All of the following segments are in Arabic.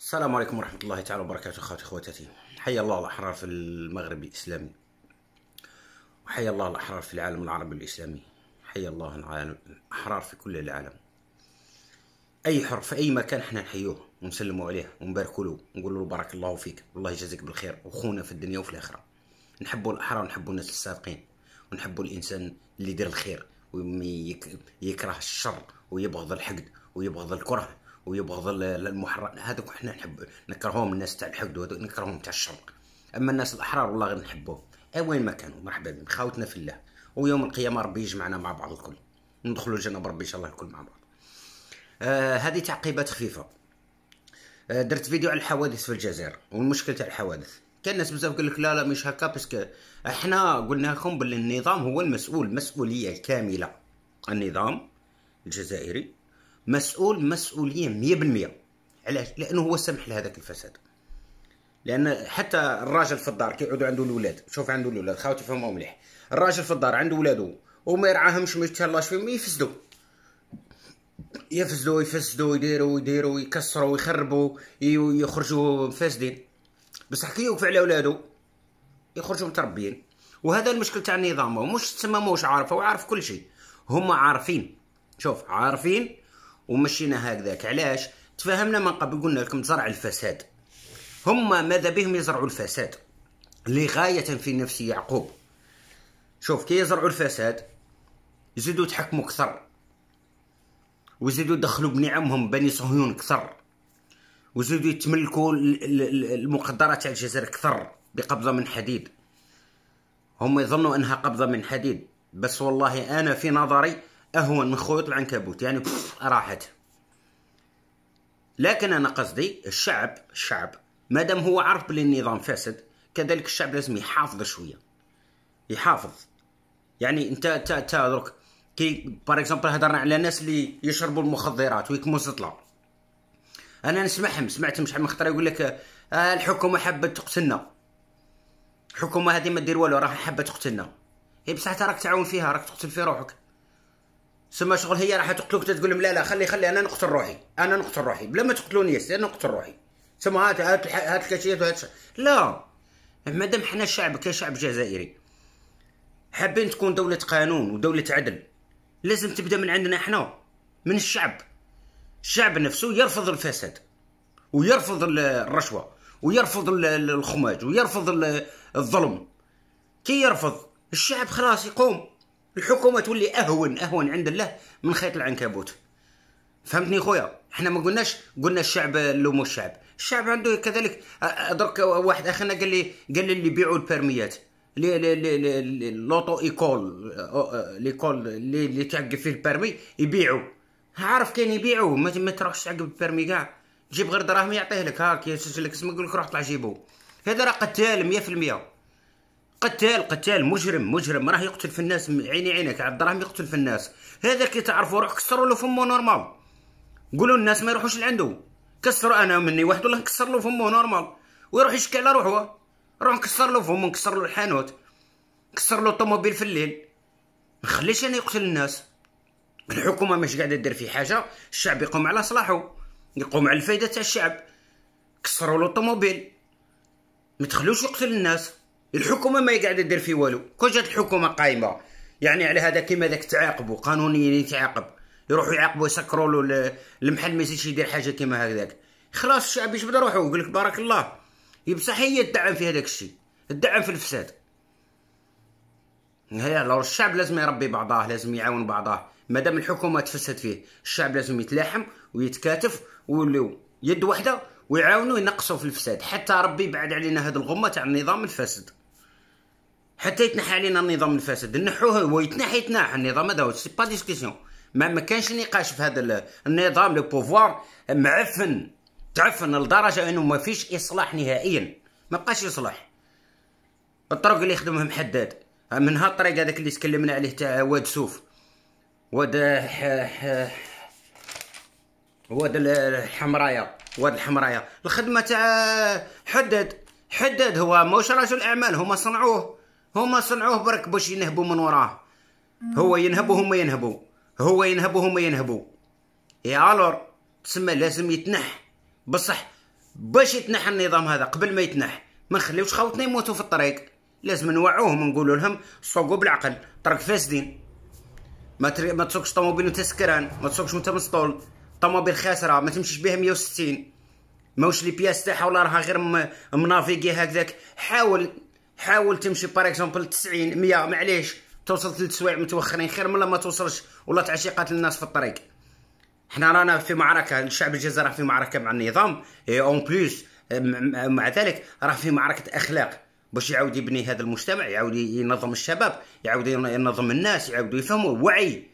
السلام عليكم ورحمة الله تعالى وبركاته أخواتي أخواتي حيا الله الأحرار في المغرب الإسلامي وحيا الله الأحرار في العالم العربي الإسلامي حيا الله العالم الأحرار في كل العالم أي حر في أي مكان حنا نحيوه ونسلموا عليه ونباركوا له ونقول له بارك الله فيك والله يجازيك بالخير وخونا في الدنيا وفي الآخرة نحبوا الأحرار ونحبوا الناس الصادقين ونحبوا الإنسان اللي يدير الخير ويكره الشر ويبغض الحقد ويبغض الكره ويبغض المحرر هذوك احنا نحب نكرههم الناس تاع الحقد وهذوك نكرههم تاع الشر اما الناس الاحرار والله غير نحبهم اي وين ما كانوا مرحبا بهم خاوتنا في الله ويوم القيامه ربي يجمعنا مع بعض الكل ندخلوا الجنه بربي ان شاء الله الكل مع بعض آه هذه تعقيبات خفيفه آه درت فيديو على الحوادث في الجزائر والمشكل تاع الحوادث كان الناس بزاف يقول لك لا لا مش هكا باسكو احنا قلنا لكم باللي النظام هو المسؤول مسؤوليه كامله النظام الجزائري مسؤول مسؤوليه 100% علاش لانه هو سمح لهذاك الفساد لان حتى الراجل في الدار كيعودوا عنده الاولاد شوف عنده الاولاد خاوتي فهموا مليح الراجل في الدار عنده ولادو وما يرعاهمش ما يتهلاش فيهم يفسدوا يفسدوا يفسدوا يديروا يديروا يكسروا ويخربوا يخرجوا فاسدين بصح كي يوقف على ولادو يخرجوا متربيين وهذا المشكل تاع النظام مش تسمى موش عارفه وعارف كل شيء هما عارفين شوف عارفين ومشينا هكذاك علاش تفاهمنا من قبل قلنا لكم زرع الفساد هما ماذا بهم يزرعوا الفساد لغاية في نفس يعقوب شوف كي يزرعوا الفساد يزيدوا تحكموا كثر ويزيدوا يدخلوا بنعمهم بني صهيون كثر ويزيدوا يتملكوا المقدرات تاع الجزائر كثر بقبضة من حديد هم يظنوا انها قبضة من حديد بس والله انا في نظري اهون من خيوط العنكبوت يعني راحت لكن انا قصدي الشعب الشعب مادام هو عارف بلي النظام فاسد كذلك الشعب لازم يحافظ شويه يحافظ يعني انت تا تا درك كي باغ اكزومبل هضرنا على ناس اللي يشربوا المخدرات ويكمو سطلا انا نسمعهم سمعتهم شحال من خطره يقول لك آه الحكومه حابه تقتلنا الحكومه هذه ما دير والو راها حابه تقتلنا هي بصح راك تعاون فيها راك تقتل في روحك سما شغل هي راح تقتلوك تقول لهم لا لا خلي خلي انا نقتل روحي انا نقتل روحي بلا ما يس انا نقتل روحي سما هات هات هات الكاشيات وهات لا مادام حنا شعب كشعب جزائري حابين تكون دولة قانون ودولة عدل لازم تبدا من عندنا حنا من الشعب الشعب نفسه يرفض الفساد ويرفض الرشوة ويرفض الخماج ويرفض الظلم كي يرفض الشعب خلاص يقوم الحكومه تولي اهون اهون عند الله من خيط العنكبوت فهمتني خويا احنا ما قلناش قلنا الشعب لومو الشعب الشعب عنده كذلك درك واحد اخنا قال لي قال لي اللي بيعوا البرميات لي لي لي لوطو ايكول ليكول اللي اللي تعقب فيه البرمي يبيعوا عارف كاين يبيعوا ما, تروحش تعقب البرمي كاع جيب غير دراهم يعطيه لك هاك يسجل لك اسمك يقول لك روح طلع جيبو هذا راه قتال 100% قتال قتال مجرم مجرم راه يقتل في الناس عيني عينك عبد الرحمن يقتل في الناس هذا كي تعرفوا روح كسروا له فمه نورمال قولوا الناس ما يروحوش لعنده كسروا انا مني واحد ولا نكسر له فمه نورمال ويروح يشكي على روحه روح نكسر له فمه نكسر له الحانوت نكسر له الطوموبيل في الليل ما نخليش انا يقتل الناس الحكومه مش قاعده دير في حاجه الشعب يقوم على صلاحه يقوم على الفائده تاع الشعب كسروا له الطوموبيل ما تخلوش يقتل الناس الحكومه ما قاعده دير في والو كون جات الحكومه قايمه يعني على هذا كيما ذاك تعاقبوا قانونيا يتعاقب يروحوا يعاقبوا يسكروا له المحل ما يزيدش يدير حاجه كيما هكذاك خلاص الشعب يجبد روحه يقول لك بارك الله بصح هي تدعم في هذاك الشيء تدعم في الفساد هيا لو الشعب لازم يربي بعضاه لازم يعاون بعضاه مادام الحكومه تفسد فيه الشعب لازم يتلاحم ويتكاتف ويوليو يد واحده ويعاونوا ينقصوا في الفساد حتى ربي يبعد علينا هذه الغمه تاع النظام الفاسد حتى يتنحى علينا النظام الفاسد نحوه هو يتنحى يتنحى النظام هذا هو سي با ديسكسيون ما ما كانش نقاش في هذا النظام لو بوفوار معفن تعفن لدرجه انه ما فيش اصلاح نهائيا ما بقاش يصلح الطرق اللي يخدمهم حداد منها الطريق هذاك اللي تكلمنا عليه تاع واد سوف واد واد الحمرايا واد الحمرايا الخدمه تاع حداد حداد هو ماهوش رجل اعمال هما صنعوه هما صنعوه برك باش ينهبوا من وراه هو ينهب هما ينهبوا هو ينهب هما ينهبوا يا الور تسمى لازم يتنح بصح باش يتنح النظام هذا قبل ما يتنح ما نخليوش خوتنا يموتوا في الطريق لازم نوعوهم ونقولوا لهم سوقوا بالعقل طرق فاسدين ما تري... ما تسوقش طوموبيل وانت سكران ما تسوقش وانت مسطول طوموبيل خاسره ما تمشيش بها 160 ماوش لي بياس تاعها ولا راها غير م... منافيكي هكذاك حاول حاول تمشي باغ اكزومبل 90 100 معليش توصل ثلاث سوايع متوخرين خير من لما توصلش ولا تعشي قاتل الناس في الطريق حنا رانا في معركه الشعب الجزائري راه في معركه مع النظام اي اون بليس مع ذلك راه في معركه اخلاق باش يعاود يبني هذا المجتمع يعاود ينظم الشباب يعاود ينظم الناس يعاود يفهموا وعي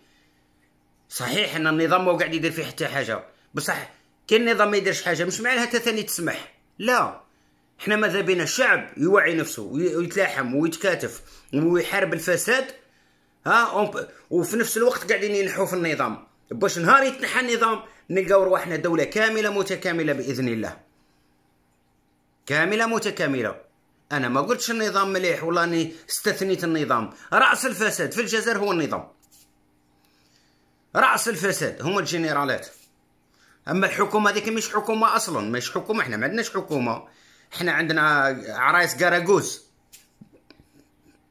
صحيح ان النظام ما قاعد يدير فيه حتى حاجه بصح كي النظام ما يديرش حاجه مش معناها حتى ثاني تسمح لا احنا ماذا بينا الشعب يوعي نفسه ويتلاحم ويتكاتف ويحارب الفساد ها وفي نفس الوقت قاعدين ينحوا في النظام باش نهار يتنحى النظام نلقاو رواحنا دولة كاملة متكاملة بإذن الله كاملة متكاملة أنا ما قلتش النظام مليح والله أني استثنيت النظام رأس الفساد في الجزائر هو النظام رأس الفساد هما الجنرالات أما الحكومة هذيك مش حكومة أصلا مش حكومة احنا ما عندناش حكومة احنا عندنا عرايس قراقوس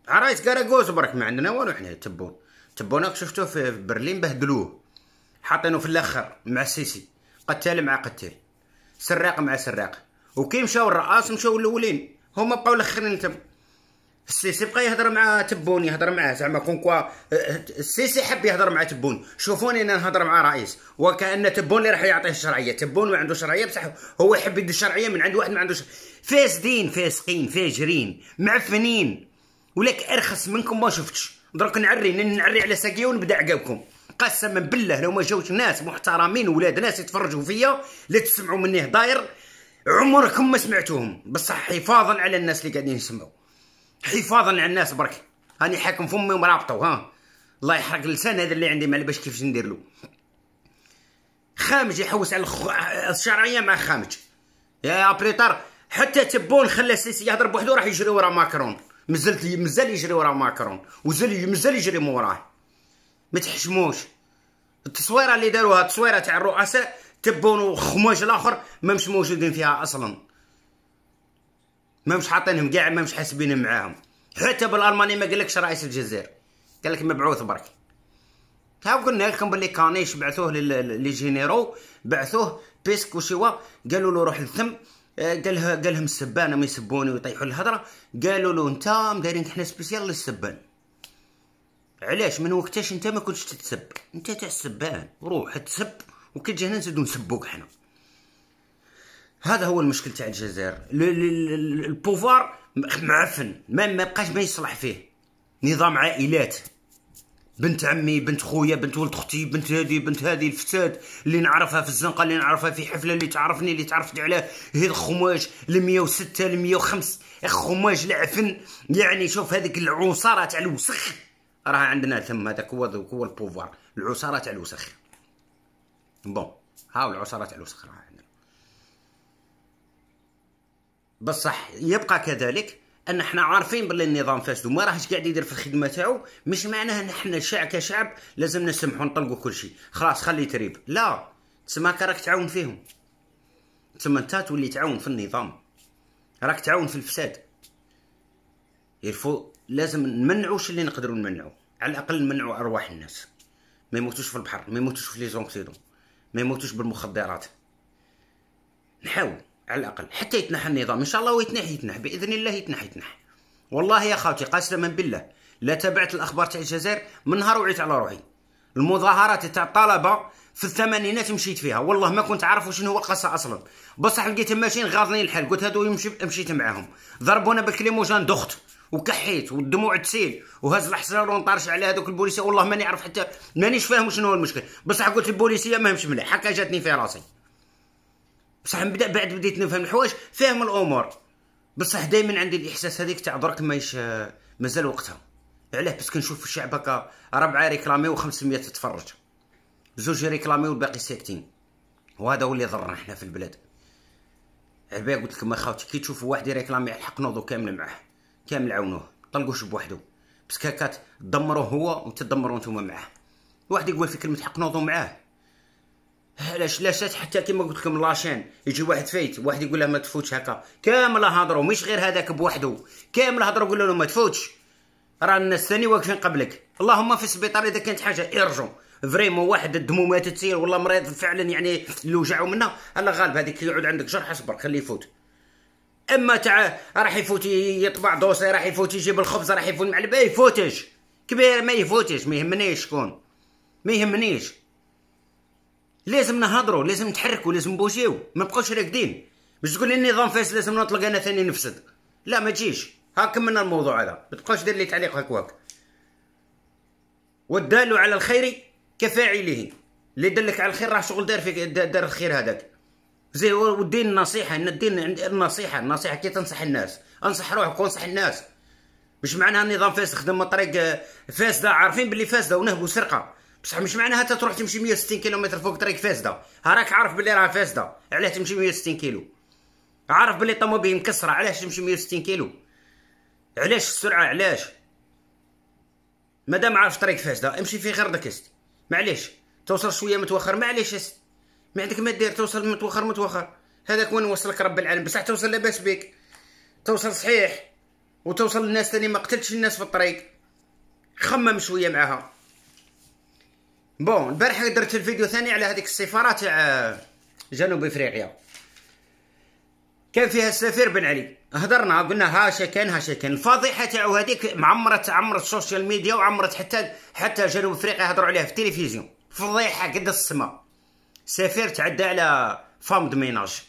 عرايس قراقوس برك ما عندنا والو احنا تبون تبون شفتوه في برلين بهدلوه حاطينه في الاخر مع السيسي قتال مع قتال سراق مع سراق وكي مشاو الرئاس مشاو الاولين هما بقاو الاخرين تبون السيسي بقى يهضر مع تبون يهضر معاه زعما كون كوا آه، السيسي حب يهضر مع تبون شوفوني انا نهضر مع رئيس وكان تبون اللي راح يعطيه الشرعيه تبون ما عنده شرعيه بصح هو يحب يدي الشرعيه من عند واحد ما عندوش فاسدين فاسقين فاجرين معفنين ولك ارخص منكم ما شفتش درك نعري نعري على ساقيه ونبدا عقابكم قسما بالله لو ما جاوش ناس محترمين ولاد ناس يتفرجوا فيا لا تسمعوا مني هضاير عمركم ما سمعتوهم بصح حفاظا على الناس اللي قاعدين يسمعوا حفاظا على الناس برك هاني حاكم فمي ومرابطو ها الله يحرق اللسان هذا اللي عندي ما باش كيفاش ندير له خامج يحوس على الخ... الشرعيه مع خامج يا ابريتار حتى تبون خلى السيسي يهضر بوحدو راح يجري ورا ماكرون مازال مازال يجري ورا ماكرون وزال مازال يجري موراه ما تحشموش التصويره اللي داروها التصويره تاع الرؤساء تبون وخماج الاخر ما مش موجودين فيها اصلا ما مش حاطينهم كاع ما مش حاسبين معاهم حتى بالالماني ما قالكش رئيس الجزائر قال لك مبعوث برك ها قلنا لكم باللي كانيش بعثوه لي جينيرو بعثوه بيسك وشوا قالوا له روح للثم آه، قال قال لهم السبان ما يسبوني ويطيحوا الهضره قالوا له انت مدايرين حنا سبيسيال للسبان علاش من وقتاش انت ما كنتش تتسب انت تاع السبان روح تسب وكي تجي هنا نزيدو نسبوك حنا هذا هو المشكل تاع الجزائر البوفار معفن ما ما بقاش ما يصلح فيه نظام عائلات بنت عمي بنت خويا بنت ولد اختي بنت هذه بنت هذه الفساد اللي نعرفها في الزنقه اللي نعرفها في حفله اللي تعرفني اللي تعرفت عليه هي الخماج ل 106 ل 105 خماج العفن يعني شوف هذيك العصاره تاع الوسخ راها عندنا ثم هذاك هو هو البوفوار العصاره تاع الوسخ بون هاو العصاره تاع الوسخ راها بصح يبقى كذلك ان حنا عارفين باللي النظام فاسد وما راهش قاعد يدير في الخدمه تاعو مش معناه ان حنا شعب كشعب لازم نسمحوا نطلقوا كل شيء خلاص خلي تريب لا تسمى راك تعاون فيهم تسمى انت تولي تعاون في النظام راك تعاون في الفساد يرفو لازم نمنعوش اللي نقدروا نمنعو على الاقل نمنعوا ارواح الناس ما يموتوش في البحر ما يموتوش في لي زونكسيدون ما يموتوش بالمخدرات نحاول على الاقل حتى يتنحى النظام ان شاء الله ويتنح يتنح باذن الله يتنح يتنح والله يا خاوتي قسما بالله لا تابعت الاخبار تاع الجزائر من نهار وعيت على روحي المظاهرات تاع الطلبه في الثمانينات مشيت فيها والله ما كنت عارف شنو هو القصه اصلا بصح لقيتهم ماشيين غاضني الحال قلت هادو مشيت معاهم ضربونا بالكليموجان دخت وكحيت والدموع تسيل وهز الحصار ونطرش على هذوك البوليسيه والله ماني عارف حتى مانيش فاهم شنو هو المشكل بصح قلت البوليسيه ماهمش مليح حكا جاتني في راسي بصح من بعد بديت نفهم الحوايج فاهم الامور بصح دائما عندي الاحساس هذيك تاع درك ماهيش آه، مازال وقتها علاه بس كنشوف الشعب هكا ربعه ريكلاميو 500 تتفرج زوج ريكلاميو والباقي ساكتين وهذا هو اللي ضرنا حنا في البلاد عبا قلت لكم اخاوتي كي تشوفوا واحد يريكلامي على الحق نوضوا كامل معاه كامل عاونوه طلقوش بوحدو بس كاكات دمروه هو وتدمروا نتوما معاه واحد يقول في كلمه حق نوضوا معاه علاش لاشات حتى كيما قلت لكم لاشين يجي واحد فايت واحد يقول له ما تفوتش هكا كامل هضروا مش غير هذاك بوحده كامل هضروا قولوا له ما تفوتش راه الناس ثاني واقفين قبلك اللهم في السبيطار اذا كانت حاجه ارجو فريمون واحد الدمومات تسير ولا مريض فعلا يعني الوجع وجعوا منه الا غالب هذيك يعود عندك جرح اصبر خليه يفوت اما تاع راح يفوت يطبع دوسي راح يفوت يجيب الخبز راح يفوت المعلبه يفوتش كبير ما يفوتش ما يهمنيش شكون ما يهمنيش لازم نهضروا لازم نتحركوا لازم نبوشيو ما بقاوش راكدين باش تقول لي النظام فاس لازم نطلق انا ثاني نفسد لا ما تجيش ها كملنا الموضوع هذا ما تبقاش دير لي تعليق هكواك والدال على الخير كفاعله اللي دلك على الخير راه شغل دار فيك دار الخير هذاك زي والدين النصيحة ان الدين النصيحة النصيحة كي تنصح الناس انصح روحك وانصح الناس مش معناها النظام فاسد خدم طريق آه، فاسدة عارفين باللي فاسدة ونهبوا سرقة بصح مش معناها انت تروح تمشي 160 كيلومتر فوق طريق فاسده ها راك عارف بلي راه فاسده علاه تمشي 160 كيلو عارف بلي الطوموبيل مكسره علاش تمشي 160 كيلو علاش السرعه علاش مادام عارف طريق فاسده امشي فيه غردك اسد معليش توصل شويه متوخر معليش اسد ما عندك ما دير توصل متوخر متوخر هذاك وين وصلك رب العالم بصح توصل لاباس بك توصل صحيح وتوصل للناس ثاني ما قتلتش الناس في الطريق خمم شويه معاها بون البارح درت الفيديو ثاني على هذيك السفاره تاع آه، جنوب افريقيا كان فيها السفير بن علي هضرنا قلنا ها كان ها كان الفضيحه تاعو هذيك معمرت عمرت السوشيال ميديا وعمرت حتى حتى جنوب افريقيا هضروا عليها في التلفزيون فضيحه قد السما سفير تعدى على فام دو ميناج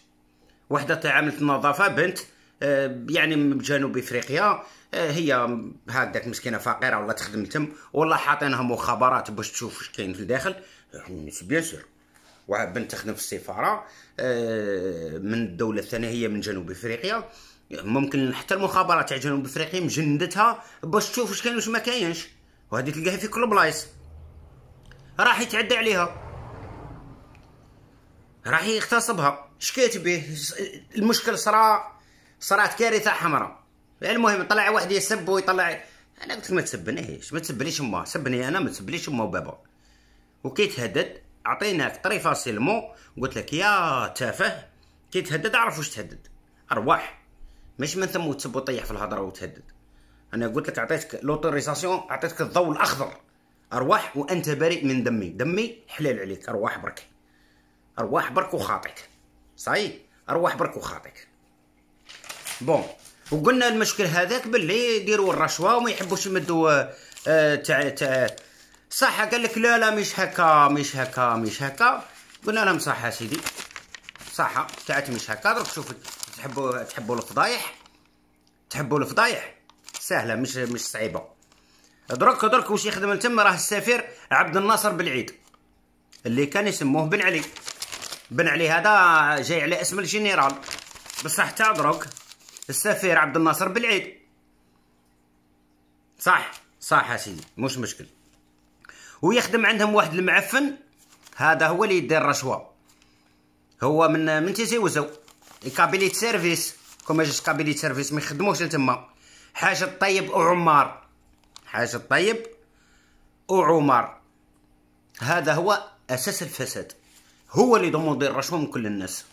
وحده تاع عامله النظافه بنت آه، يعني من جنوب افريقيا آه، هي هكذاك مسكينه فقيره ولا تخدم تم ولا حاطينها مخابرات باش تشوف واش كاين في الداخل بيان سور وبنت تخدم في السفاره آه، من الدوله الثانيه هي من جنوب افريقيا ممكن حتى المخابرات تاع جنوب افريقيا مجندتها باش تشوف واش كاين واش ما كاينش وهذه تلقاها في كل بلايص راح يتعدى عليها راح يغتصبها شكيت به المشكل صرا صارت كارثه حمراء المهم طلع واحد يسب ويطلع انا قلت لك ما تسبنيش ما تسبليش امه سبني انا ما تسبليش امه وبابا وكي تهدد عطيناك طريفة فاسيلمون قلت لك يا تافه كي تهدد اعرف واش تهدد ارواح مش من ثم وتسب وطيح في الهضره وتهدد انا قلت لك عطيتك لوتوريزاسيون عطيتك الضوء الاخضر ارواح وانت بريء من دمي دمي حلال عليك ارواح برك ارواح برك وخاطيك صحيح ارواح برك وخاطيك بون وقلنا المشكل هذاك باللي يديروا الرشوه وما يحبوش يمدوا آه، تاع تاع صح قال لك لا لا مش هكا مش هكا مش هكا قلنا لهم صح سيدي صح تاعت مش هكا درك شوف تحبوا تحبوا الفضايح تحبوا الفضايح سهله مش مش صعيبه درك درك واش يخدم تم راه السفير عبد الناصر بالعيد اللي كان يسموه بن علي بن علي هذا جاي على اسم الجنرال بصح تاع درك السفير عبد الناصر بالعيد صح صح اسيدي مش مشكل ويخدم عندهم واحد المعفن هذا هو اللي يدير الرشوه هو من من تيزي وزو كابيليت سيرفيس كما جات كابيليت سيرفيس ما يخدموش تما حاجه طيب وعمار حاجه الطيب وعمار هذا هو اساس الفساد هو اللي دوموندي الرشوه من كل الناس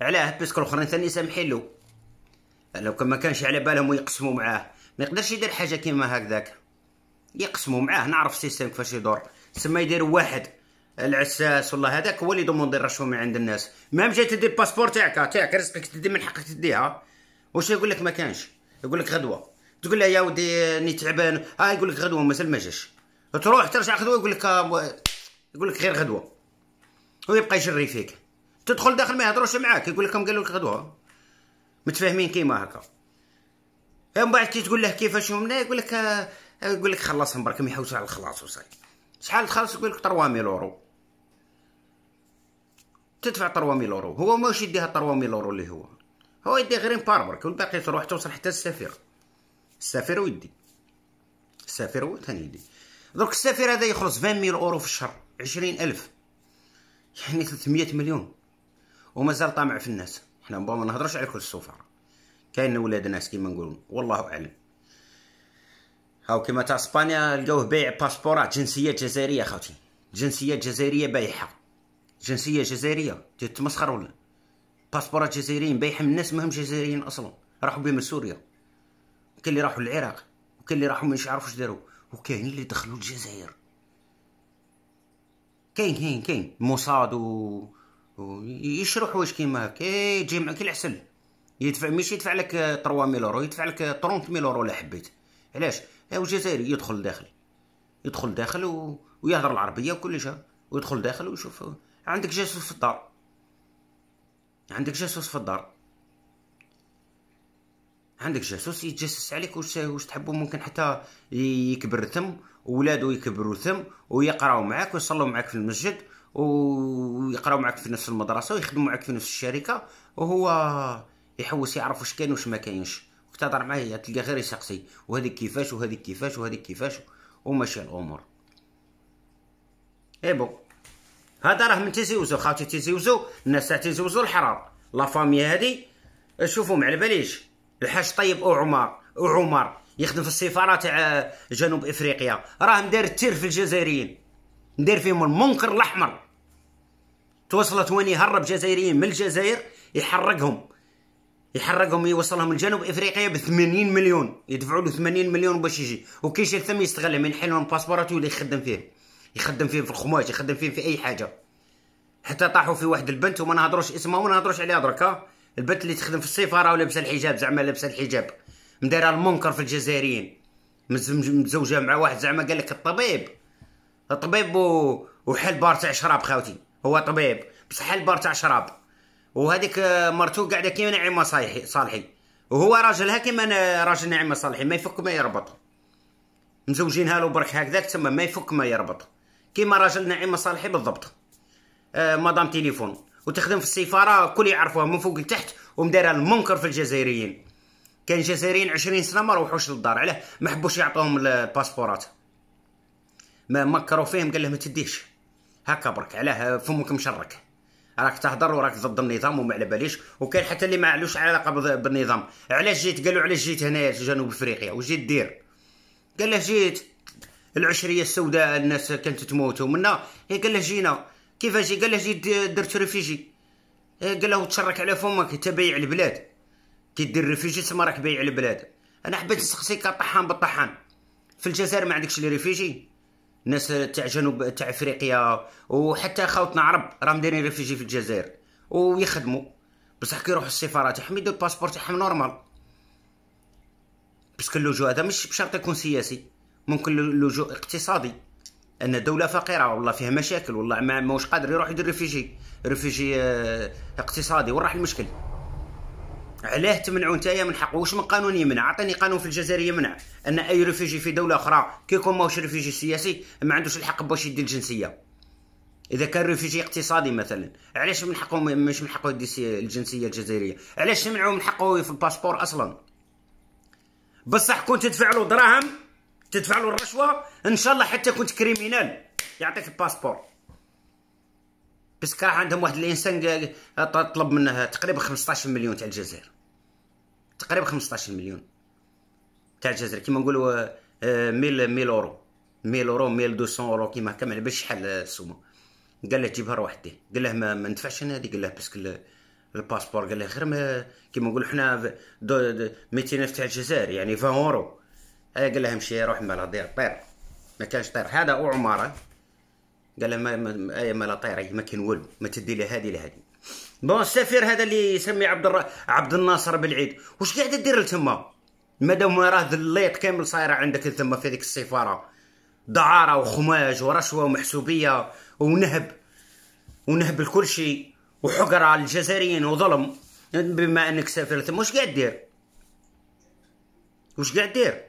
علاه باسكو الاخرين ثاني سامحين له لو كان ما كانش على بالهم ويقسموا معاه ما يقدرش يدير حاجه كيما هكذاك يقسموا معاه نعرف السيستم كيفاش يدور سما يدير واحد العساس والله هذاك هو اللي دوموندي الرشوه من عند الناس ما جاي تدي الباسبور تاعك تاعك رزقك تدي من حقك تديها واش يقول لك ما كانش يقول لك غدوه تقول له يا ودي اني تعبان اه يقول لك غدوه مازال ما جاش تروح ترجع غدوه يقول لك يقول لك غير غدوه ويبقى يجري فيك تدخل داخل ما يهضروش معاك يقول لكم قالوا لك غدوه متفاهمين كيما هكا أه، من بعد كي تقول له كيفاش هما يقول لك أه، يقول لك خلصهم برك ما يحوسوا على الخلاص وصاي شحال تخلص يقول لك 3000 يورو تدفع 3000 يورو هو ماشي يديها 3000 يورو اللي هو هو يدي غير بار برك والباقي تروح توصل حتى السفير السفير ويدي السفير هو ثاني يدي درك السفير هذا يخلص 20000 يورو في الشهر 20000 يعني 300 مليون ومازال طامع في الناس حنا ما نهضرش على كل السفراء كاين ولاد ناس كيما نقولوا والله اعلم هاو كيما تاع اسبانيا لقاوه بيع باسبورات جنسيه جزائريه خاوتي جنسيه جزائريه بايحه جنسيه جزائريه تتمسخر ولا باسبورات جزائريين من الناس ماهم جزائريين اصلا راحوا بهم لسوريا كاين اللي راحوا للعراق وكاين اللي راحوا مش عارفوش داروا وكاين اللي دخلوا الجزائر كاين كاين كاين موساد و ويشرح واش كيما هكا يجي إيه، معاك العسل يدفع ماشي يدفع لك 3000 اورو يدفع لك 30000 اورو لا حبيت علاش هو جزائري يدخل داخل يدخل داخل و... ويهضر العربيه وكل ويدخل داخل ويشوف عندك جاسوس في الدار عندك جاسوس في الدار عندك جاسوس يتجسس عليك واش واش تحبو ممكن حتى يكبر ثم ولادو يكبروا ثم ويقراو معاك ويصلوا معاك في المسجد ويقراو معك في نفس المدرسه ويخدموا معك في نفس الشركه وهو يحوس يعرف واش كاين واش ما كاينش وتهضر معاه تلقى غير يسقسي وهذيك كيفاش وهذيك كيفاش وهذيك كيفاش وماشي الامور اي بون هذا راه من تيزوزو خاوتي تيزوزو الناس تاع تيزيوزو الحرار لا فامي هادي شوفوا مع الباليش باليش الحاج طيب او عمر او عمر يخدم في السفاره تاع جنوب افريقيا راه مدار التير في الجزائريين ندير فيهم المنكر الاحمر توصلت وين يهرب جزائريين من الجزائر يحرقهم يحرقهم يوصلهم لجنوب افريقيا ب 80 مليون يدفعوا له 80 مليون باش يجي وكي يجي ثم يستغلهم ينحي لهم باسبورات ويولي يخدم فيه يخدم فيه في الخماج يخدم فيه في اي حاجه حتى طاحوا في واحد البنت وما نهضروش اسمها وما نهضروش عليها درك البنت اللي تخدم في السفاره ولابسه الحجاب زعما لابسه الحجاب مدايره المنكر في الجزائريين متزوجه مع واحد زعما قال لك الطبيب الطبيب وحل بار تاع شراب خاوتي هو طبيب بصح البار تاع شراب وهذيك مرتو قاعده كيما نعيمه صالحي صالحي وهو راجلها كيما راجل نعيمه صالحي ما يفك ما يربط مزوجينها له برك هكذاك تما ما يفك ما يربط كيما راجل نعيمه صالحي بالضبط آه مدام تليفون وتخدم في السفاره كل يعرفوها من فوق لتحت ومدارها المنكر في الجزائريين كان جزائريين عشرين سنه ما روحوش للدار علاه ما حبوش يعطوهم الباسبورات ما مكروا فيهم قال لهم ما تديش هكا برك علاه فمك مشرك راك تهضر وراك ضد النظام وما على باليش وكاين حتى اللي ما علوش علاقه بالنظام علاش جيت قالوا علاش جيت هنايا جنوب افريقيا واش جيت دير قال له جيت العشريه السوداء الناس كانت تموت ومنا إيه، قال له جينا كيفاش قال له جيت درت ريفيجي إيه، قال له تشرك على فمك تبيع البلاد كي دير ريفيجي تسمى راك بايع البلاد انا حبيت نسقسيك طحان بالطحان في الجزائر ما عندكش لي ريفيجي ناس تاع جنوب تاع افريقيا وحتى خاوتنا عرب راهم دايرين ريفيجي في الجزائر ويخدموا بصح كي يروحوا السفارات تاعهم يدوا الباسبور تاعهم نورمال كل اللجوء هذا مش بشرط يكون سياسي ممكن لجوء اقتصادي ان دوله فقيره والله فيها مشاكل والله ما ماهوش قادر يروح يدير ريفيجي ريفيجي آه، اقتصادي وين راح المشكل علاه تمنعوا نتايا من حقه واش من قانون يمنع اعطيني قانون في الجزائر يمنع ان اي ريفيجي في دوله اخرى كي يكون ماهوش ريفيجي سياسي ما عندوش الحق باش يدي الجنسيه اذا كان ريفيجي اقتصادي مثلا علاش من حقه مش من حقه يدي الجنسيه الجزائريه علاش تمنعوا من حقه في الباسبور اصلا بصح كنت تدفع له دراهم تدفع له الرشوه ان شاء الله حتى كنت كريمينال يعطيك الباسبور بس راه عندهم واحد الانسان طلب منه تقريبا 15 مليون تاع الجزائر تقريبا 15 مليون تاع الجزائر كيما نقولوا 1000 آه، 1000 اورو 1000 اورو 1200 اورو كيما كما ما على بالش شحال السومه قال له جيبها لوحدي قال له ما, ما ندفعش انا هذه قال له باسكو الباسبور قال له غير ما كيما نقولوا حنا 200 الف تاع الجزائر يعني 20 اورو قال له امشي روح مالها دير طير ما كانش طير هذا عماره قال ما اي ما لا طير ما كاين والو ما تدي لي هذه لهذه بون السفير هذا اللي يسمي عبد الر... عبد الناصر بالعيد واش قاعد دير لتما مادام راه الليط كامل صايره عندك تما في هذيك السفاره دعاره وخماج ورشوه ومحسوبيه ونهب ونهب الكل شيء وحقره على الجزائريين وظلم بما انك سافر تما واش قاعد دير واش قاعد دير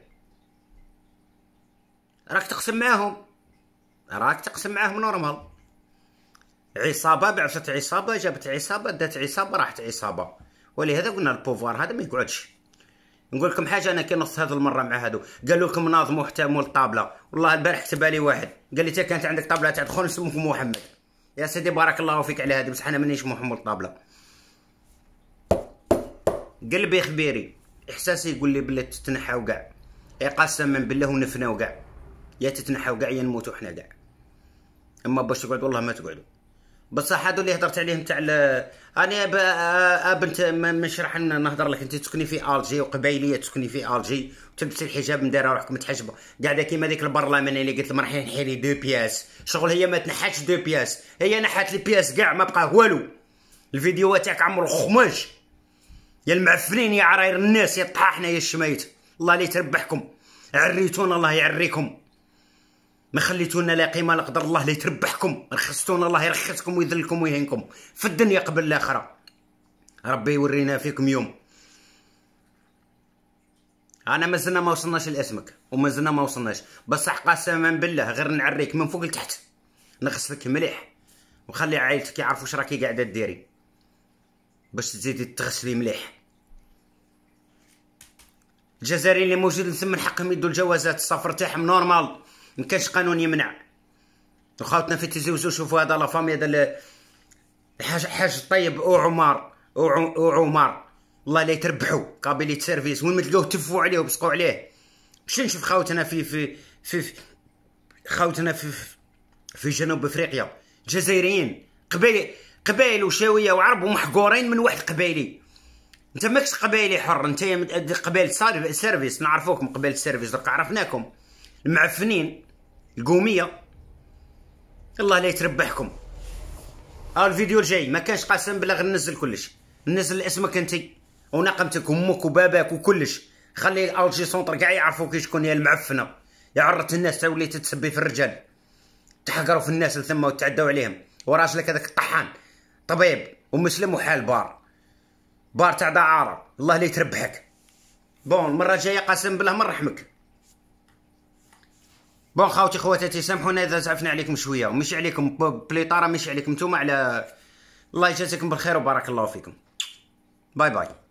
راك تقسم معاهم راك تقسم معاهم نورمال عصابه بعثت عصابه جابت عصابه دات عصابه راحت عصابه ولهذا قلنا البوفوار هذا ما يقعدش نقول لكم حاجه انا كي نص هذه المره مع هادو قالوا لكم ناظموا مول الطابله والله البارح لي واحد قال لي كانت عندك طابله تاع دخول نسموك محمد يا سيدي بارك الله فيك على هذه بصح انا مانيش محمد الطابله قلبي خبيري احساسي يقول لي بلي تتنحى وكاع يقسم من بالله ونفنا وكاع يا تتنحى وكاع يا نموتو حنا كاع اما باش تقعد والله ما تقعدوا بصح هادو اللي هضرت عليهم تاع انا بنت مش راح نهضر لك انت تسكني في الجي وقبايليه تسكني في الجي وتلبسي الحجاب دايره روحك متحجبه قاعده كيما ديك البرلمان اللي قلت لهم راح نحيلي دو بياس شغل هي ما تنحاتش دو بياس هي نحات لي بياس كاع ما بقى والو الفيديو تاعك عمرو خماج يا المعفنين يا عراير الناس يا الطحاحنا يا الشمايت الله اللي تربحكم عريتونا الله يعريكم ما خليتونا لا قيمه لا قدر الله لا يتربحكم رخصتونا الله يرخصكم ويذلكم ويهينكم في الدنيا قبل الاخره ربي يورينا فيكم يوم انا مازلنا ما وصلناش لاسمك ومازلنا ما وصلناش بصح قسما بالله غير نعريك من فوق لتحت نغسلك مليح وخلي عائلتك يعرفوا واش راكي قاعده ديري باش تزيدي تغسلي مليح الجزائريين اللي موجودين تما حقهم يدوا الجوازات السفر تاعهم نورمال ما كانش قانون يمنع وخاوتنا في تيزوزو شوفوا هذا لا فامي هذا الحاج حاج طيب او عمار او, الله لا يتربحوا قابلية سيرفيس وين ما تفوا عليه وبسقوا عليه باش نشوف خاوتنا في في في, خاوتنا في في جنوب افريقيا جزائريين قبيل قبائل وشاويه وعرب ومحقورين من واحد قبايلي انت ماكش قبايلي حر انت قبائل سيرفيس نعرفوكم قبائل سيرفيس درك عرفناكم المعفنين القوميه الله لا يتربحكم ها الفيديو الجاي ما كانش قسم غير غنزل كلش نزل اسمك انت ونقمتك امك وباباك وكلش خلي الجي سونتر كاع يعرفوا كي شكون هي المعفنه يا عرت الناس تا وليت تسبي في الرجال تحقروا في الناس لثما وتعدوا عليهم وراجلك هذاك الطحان طبيب ومسلم وحال بار بار تاع دعاره الله لا يتربحك بون المره الجايه قاسم بالله من رحمك بون خاوتي خواتاتي سامحونا اذا زعفنا عليكم شويه ومشي عليكم بليطاره ماشي عليكم نتوما على الله يجازيكم بالخير وبارك الله فيكم باي باي